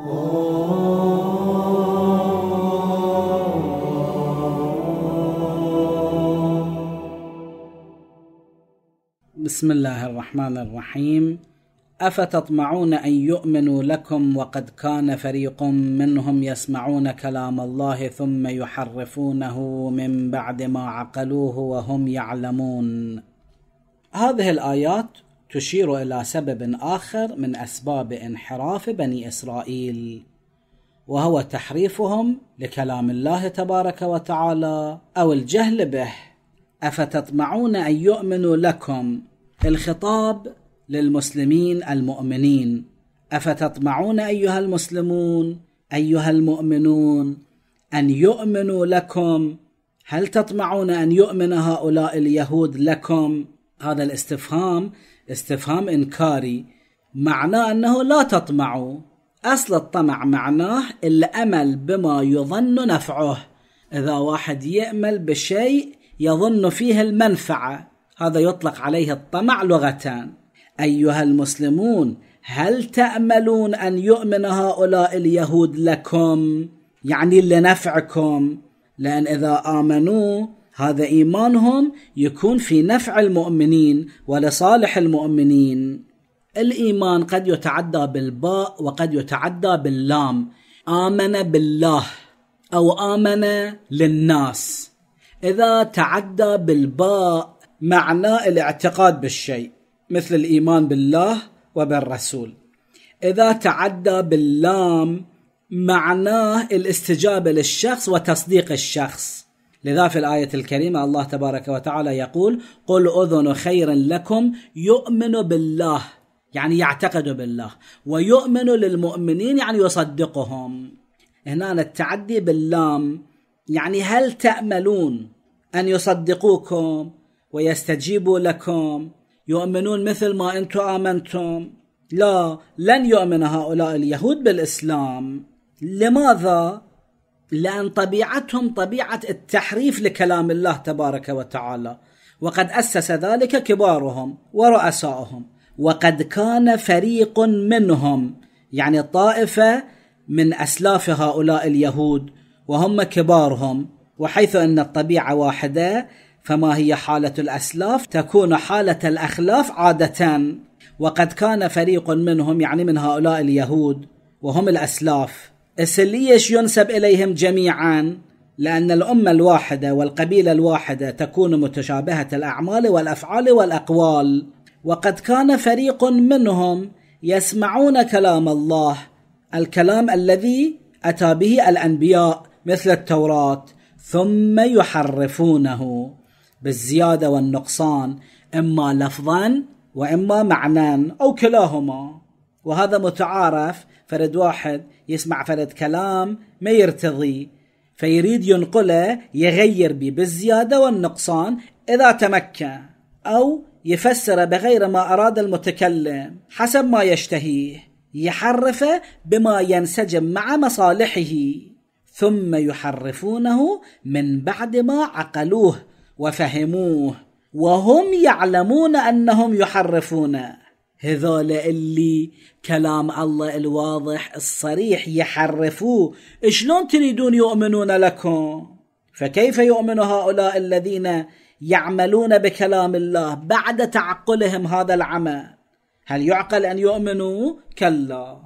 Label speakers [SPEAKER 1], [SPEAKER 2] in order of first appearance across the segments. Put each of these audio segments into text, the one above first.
[SPEAKER 1] بسم الله الرحمن الرحيم افتطمعون ان يؤمنوا لكم وقد كان فريق منهم يسمعون كلام الله ثم يحرفونه من بعد ما عقلوه وهم يعلمون هذه الايات تشير إلى سبب آخر من أسباب انحراف بني إسرائيل وهو تحريفهم لكلام الله تبارك وتعالى أو الجهل به أفتطمعون أن يؤمنوا لكم الخطاب للمسلمين المؤمنين افتطمعون ايها المسلمون ايها المؤمنون ان يؤمنوا لكم هل تطمعون ان يؤمن هؤلاء اليهود لكم هذا الاستفهام استفهام إنكاري معناه أنه لا تطمعوا أصل الطمع معناه الأمل بما يظن نفعه إذا واحد يأمل بشيء يظن فيه المنفعة هذا يطلق عليه الطمع لغتان أيها المسلمون هل تأملون أن يؤمن هؤلاء اليهود لكم يعني لنفعكم لأن إذا آمنوا هذا ايمانهم يكون في نفع المؤمنين ولصالح المؤمنين الايمان قد يتعدى بالباء وقد يتعدى باللام امن بالله او امن للناس اذا تعدى بالباء معنى الاعتقاد بالشيء مثل الايمان بالله وبالرسول اذا تعدى باللام معناه الاستجابه للشخص وتصديق الشخص لذا في الآية الكريمة الله تبارك وتعالى يقول قل أذن خير لكم يؤمن بالله يعني يعتقد بالله ويؤمن للمؤمنين يعني يصدقهم هنا التعدي باللام يعني هل تأملون أن يصدقوكم ويستجيبوا لكم يؤمنون مثل ما أنتم آمنتم لا لن يؤمن هؤلاء اليهود بالإسلام لماذا؟ لأن طبيعتهم طبيعة التحريف لكلام الله تبارك وتعالى وقد أسس ذلك كبارهم ورؤسائهم وقد كان فريق منهم يعني طائفة من أسلاف هؤلاء اليهود وهم كبارهم وحيث أن الطبيعة واحدة فما هي حالة الأسلاف تكون حالة الأخلاف عادة وقد كان فريق منهم يعني من هؤلاء اليهود وهم الأسلاف السليش ينسب إليهم جميعا لأن الأمة الواحدة والقبيلة الواحدة تكون متشابهة الأعمال والأفعال والأقوال وقد كان فريق منهم يسمعون كلام الله الكلام الذي أتى به الأنبياء مثل التوراة ثم يحرفونه بالزيادة والنقصان إما لفظا وإما معنى أو كلاهما وهذا متعارف فرد واحد يسمع فرد كلام ما يرتضي فيريد ينقله يغير به بالزيادة والنقصان إذا تمكن أو يفسر بغير ما أراد المتكلم حسب ما يشتهيه يحرفه بما ينسجم مع مصالحه ثم يحرفونه من بعد ما عقلوه وفهموه وهم يعلمون أنهم يحرفونه هذول اللي كلام الله الواضح الصريح يحرفوه شلون تريدون يؤمنون لكم فكيف يؤمن هؤلاء الذين يعملون بكلام الله بعد تعقلهم هذا العمل هل يعقل ان يؤمنوا كلا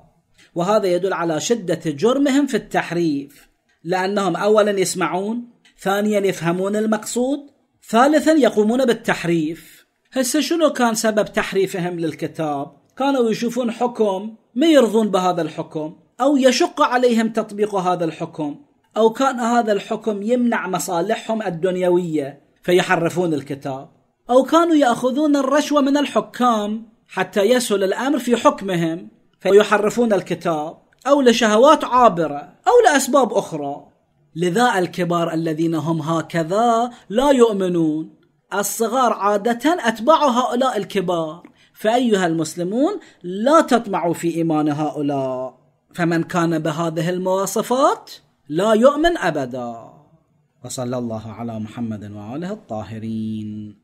[SPEAKER 1] وهذا يدل على شده جرمهم في التحريف لانهم اولا يسمعون ثانيا يفهمون المقصود ثالثا يقومون بالتحريف هسه شنو كان سبب تحريفهم للكتاب كانوا يشوفون حكم ما يرضون بهذا الحكم أو يشق عليهم تطبيق هذا الحكم أو كان هذا الحكم يمنع مصالحهم الدنيوية فيحرفون الكتاب أو كانوا يأخذون الرشوة من الحكام حتى يسهل الأمر في حكمهم فيحرفون الكتاب أو لشهوات عابرة أو لأسباب أخرى لذا الكبار الذين هم هكذا لا يؤمنون الصغار عادة أتباع هؤلاء الكبار فأيها المسلمون لا تطمعوا في إيمان هؤلاء فمن كان بهذه المواصفات لا يؤمن أبدا وصلى الله على محمد وآله الطاهرين